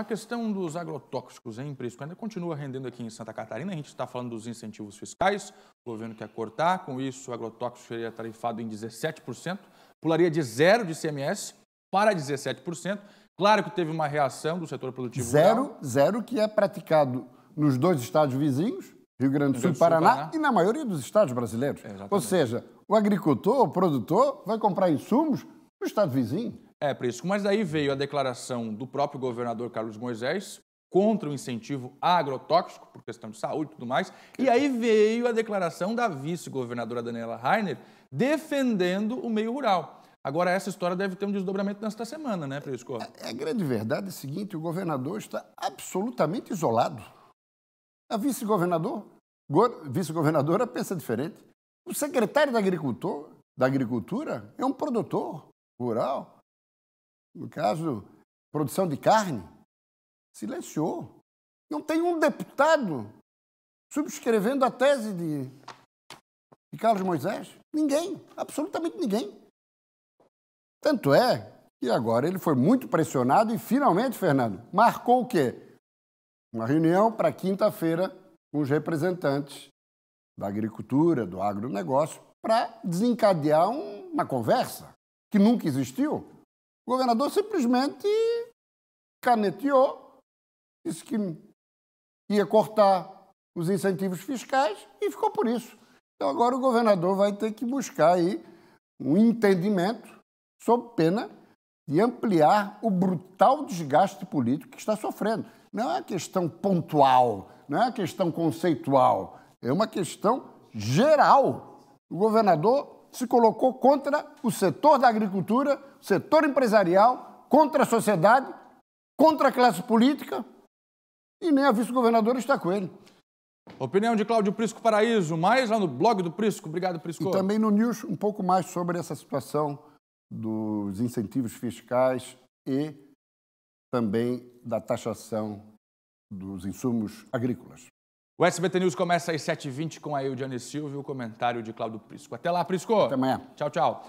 A questão dos agrotóxicos em impressionante, ainda continua rendendo aqui em Santa Catarina. A gente está falando dos incentivos fiscais, o governo quer cortar, com isso o agrotóxico seria tarifado em 17%, pularia de zero de CMS para 17%. Claro que teve uma reação do setor produtivo. Zero, rural. zero que é praticado nos dois estados vizinhos, Rio Grande do Sul e Paraná, Paraná, e na maioria dos estados brasileiros. É, Ou seja, o agricultor, o produtor, vai comprar insumos no estado vizinho. É, Prisco, mas daí veio a declaração do próprio governador Carlos Moisés contra o incentivo agrotóxico, por questão de saúde e tudo mais, e aí veio a declaração da vice-governadora Daniela Rainer defendendo o meio rural. Agora, essa história deve ter um desdobramento nesta semana, né, Prisco? A, é, é, a grande verdade é o seguinte, o governador está absolutamente isolado. A vice-governador, vice-governadora pensa diferente. O secretário da, da Agricultura é um produtor rural no caso, produção de carne, silenciou. Não tem um deputado subscrevendo a tese de, de Carlos Moisés. Ninguém, absolutamente ninguém. Tanto é que agora ele foi muito pressionado e finalmente, Fernando, marcou o quê? Uma reunião para quinta-feira com os representantes da agricultura, do agronegócio, para desencadear um, uma conversa que nunca existiu. O governador simplesmente caneteou, disse que ia cortar os incentivos fiscais e ficou por isso. Então agora o governador vai ter que buscar aí um entendimento sob pena de ampliar o brutal desgaste político que está sofrendo. Não é uma questão pontual, não é uma questão conceitual, é uma questão geral. O governador se colocou contra o setor da agricultura, setor empresarial, contra a sociedade, contra a classe política e nem a vice-governadora está com ele. Opinião de Cláudio Prisco Paraíso, mais lá no blog do Prisco. Obrigado, Prisco. E também no News um pouco mais sobre essa situação dos incentivos fiscais e também da taxação dos insumos agrícolas. O SBT News começa às 7h20 com a Eudiane Silva e o comentário de Cláudio Prisco. Até lá, Prisco. Até amanhã. Tchau, tchau.